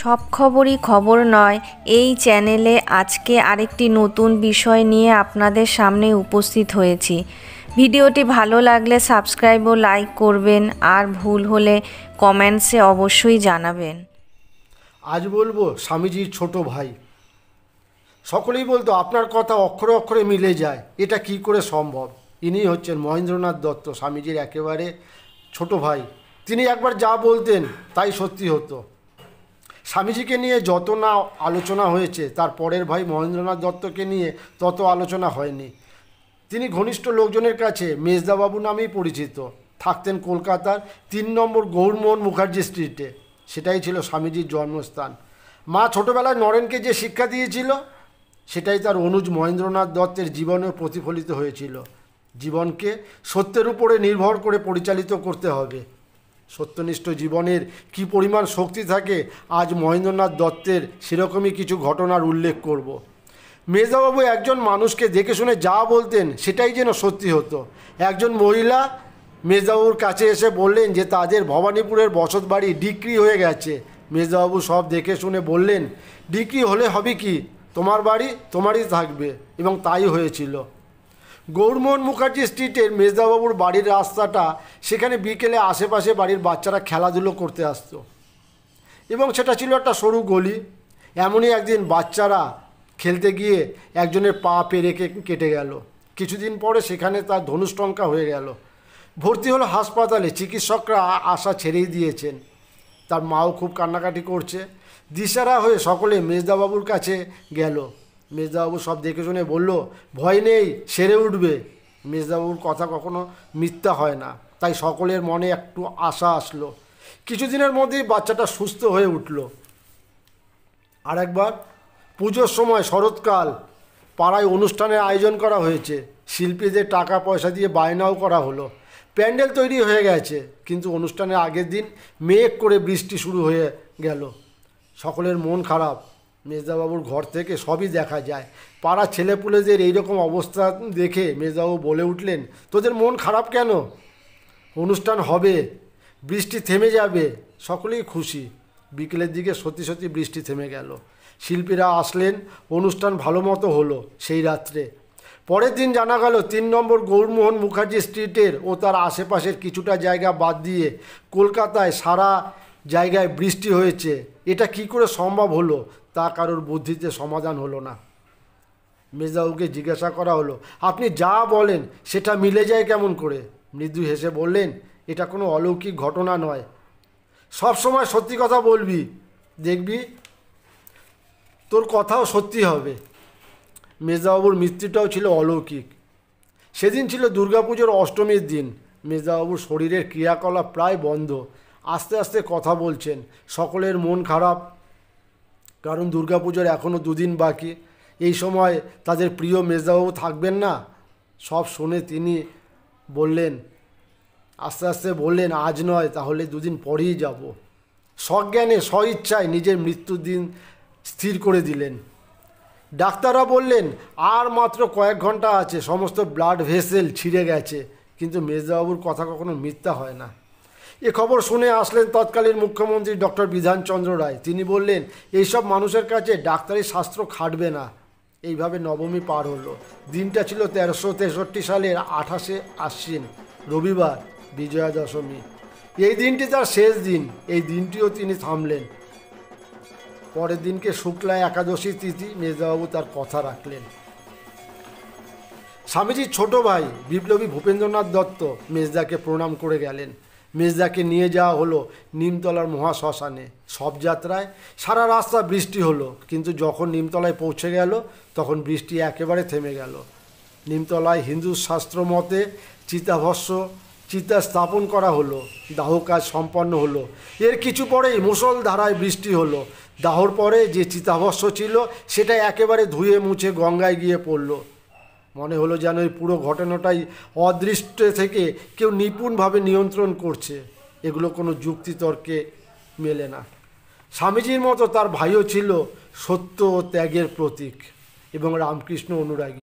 সব খবরই খবর নয় এই চ্যানেলে আজকে আরেকটি নতুন বিষয় নিয়ে আপনাদের সামনে উপস্থিত হয়েছি ভিডিওটি ভালো লাগলে সাবস্ক্রাইব ও লাইক করবেন আর ভুল হলে কমেন্টসে অবশ্যই জানাবেন আজ বলবো স্বামীজির ছোট ভাই সকলেই বলতো আপনার কথা অক্ষরে অক্ষরে মিলে যায় এটা কি করে সম্ভব ইনি হচ্ছেন মহেন্দ্রনাথ দত্ত স্বামীজির একেবারে ছোট ভাই তিনি একবার যা বলতেন তাই সত্যি হতো স্বামীজিকে নিয়ে যত না আলোচনা হয়েছে তার পরের ভাই মহেন্দ্রনাথ দত্তকে নিয়ে তত আলোচনা হয়নি তিনি ঘনিষ্ঠ লোকজনের কাছে মেজদাবাবু নামেই পরিচিত থাকতেন কলকাতার তিন নম্বর গৌরমোহন মুখার্জি স্ট্রিটে সেটাই ছিল স্বামীজির জন্মস্থান মা ছোটোবেলায় নরেনকে যে শিক্ষা দিয়েছিল সেটাই তার অনুজ মহেন্দ্রনাথ দত্তের জীবনেও প্রতিফলিত হয়েছিল জীবনকে সত্যের উপরে নির্ভর করে পরিচালিত করতে হবে সত্যনিষ্ঠ জীবনের কি পরিমাণ শক্তি থাকে আজ মহেন্দ্রনাথ দত্তের সেরকমই কিছু ঘটনার উল্লেখ করব। মেজাবাবু একজন মানুষকে দেখে শুনে যা বলতেন সেটাই যেন সত্যি হতো একজন মহিলা মেজাবাবুর কাছে এসে বললেন যে তাদের ভবানীপুরের বসত বাড়ি ডিক্রি হয়ে গেছে মেজাবাবু সব দেখে শুনে বললেন ডিক্রি হলে হবে কি তোমার বাড়ি তোমারই থাকবে এবং তাই হয়েছিল গৌরমোহন মুখার্জি স্ট্রিটের মেজদাবাবুর বাড়ির রাস্তাটা সেখানে বিকেলে আশেপাশে বাড়ির বাচ্চারা খেলাধুলো করতে আসতো এবং সেটা ছিল একটা সরু গলি এমনই একদিন বাচ্চারা খেলতে গিয়ে একজনের পা পেরে কেটে গেল কিছুদিন পরে সেখানে তার ধনুষ্টঙ্কা হয়ে গেল ভর্তি হলো হাসপাতালে চিকিৎসকরা আশা ছেড়েই দিয়েছেন তার মাও খুব কান্নাকাটি করছে দিশারা হয়ে সকলে মেজদাবাবুর কাছে গেল মির্জাবাবু সব দেখে শুনে বলল ভয় নেই সেরে উঠবে মির্জাবাবুর কথা কখনো মিথ্যা হয় না তাই সকলের মনে একটু আশা আসলো কিছুদিনের মধ্যেই বাচ্চাটা সুস্থ হয়ে উঠল একবার পুজোর সময় শরৎকাল পাড়ায় অনুষ্ঠানের আয়োজন করা হয়েছে শিল্পীদের টাকা পয়সা দিয়ে বায়নাও করা হলো প্যান্ডেল তৈরি হয়ে গেছে কিন্তু অনুষ্ঠানের আগের দিন মেঘ করে বৃষ্টি শুরু হয়ে গেল সকলের মন খারাপ মেজদাবাবুর ঘর থেকে সবই দেখা যায় পাড়া ছেলেপুলেদের এইরকম অবস্থা দেখে মেজদাবাবু বলে উঠলেন তোদের মন খারাপ কেন অনুষ্ঠান হবে বৃষ্টি থেমে যাবে সকলেই খুশি বিকেলের দিকে সত্যি সত্যি বৃষ্টি থেমে গেল শিল্পীরা আসলেন অনুষ্ঠান ভালো মতো হলো সেই রাত্রে পরের দিন জানা গেল তিন নম্বর গৌরমোহন মুখার্জি স্ট্রিটের ও তার আশেপাশের কিছুটা জায়গা বাদ দিয়ে কলকাতায় সারা জায়গায় বৃষ্টি হয়েছে এটা কি করে সম্ভব হলো তা কারোর বুদ্ধিতে সমাধান হলো না মির্জাউলকে জিজ্ঞাসা করা হলো আপনি যা বলেন সেটা মিলে যায় কেমন করে মৃদু হেসে বললেন এটা কোনো অলৌকিক ঘটনা নয় সব সময় সত্যি কথা বলবি দেখবি তোর কথাও সত্যি হবে মেজাবাবুর মৃত্যুটাও ছিল অলৌকিক সেদিন ছিল দুর্গাপুজোর অষ্টমীর দিন মেজাবাবুর শরীরের ক্রিয়াকলাপ প্রায় বন্ধ আস্তে আস্তে কথা বলছেন সকলের মন খারাপ কারণ দুর্গাপুজোর এখনও দুদিন বাকি এই সময় তাদের প্রিয় মেজদাবাবু থাকবেন না সব শুনে তিনি বললেন আস্তে আস্তে বললেন আজ নয় তাহলে দুদিন পরেই যাব সজ্ঞানে ইচ্ছায় নিজের মৃত্যুর দিন স্থির করে দিলেন ডাক্তাররা বললেন আর মাত্র কয়েক ঘন্টা আছে সমস্ত ব্লাড ভেসেল ছিঁড়ে গেছে কিন্তু মেজবাবুর কথা কখনো মিথ্যা হয় না এ খবর শুনে আসলেন তৎকালীন মুখ্যমন্ত্রী ডক্টর বিধানচন্দ্র রায় তিনি বললেন এইসব মানুষের কাছে ডাক্তারি শাস্ত্র খাটবে না এইভাবে নবমী পার হলো দিনটা ছিল তেরোশো তেষট্টি সালের আঠাশে আশ্বিন রবিবার বিজয়া দশমী এই দিনটি তার শেষ দিন এই দিনটিও তিনি থামলেন পরের দিনকে শুক্লা একাদশী তিথি মেজবাবু তার কথা রাখলেন স্বামীজির ছোট ভাই বিপ্লবী ভূপেন্দ্রনাথ দত্ত মেজদাকে প্রণাম করে গেলেন মেজদাকে নিয়ে যাওয়া হলো নিমতলার মহাশ্মশানে যাত্রায় সারা রাস্তা বৃষ্টি হলো কিন্তু যখন নিমতলায় পৌঁছে গেল তখন বৃষ্টি একেবারে থেমে গেল নিমতলায় হিন্দু শাস্ত্র মতে চিতাভস্য চিতা স্থাপন করা হলো দাহ কাজ সম্পন্ন হলো এর কিছু পরেই মুসল ধারায় বৃষ্টি হলো দাহর পরে যে চিতাভস্য ছিল সেটা একেবারে ধুয়ে মুছে গঙ্গায় গিয়ে পড়লো মনে হলো যেন এই পুরো ঘটনাটাই অদৃষ্টে থেকে কেউ নিপুণভাবে নিয়ন্ত্রণ করছে এগুলো কোনো যুক্তিতর্কে মেলে না স্বামীজির মতো তার ভাইও ছিল সত্য ও ত্যাগের প্রতীক এবং রামকৃষ্ণ অনুরাগী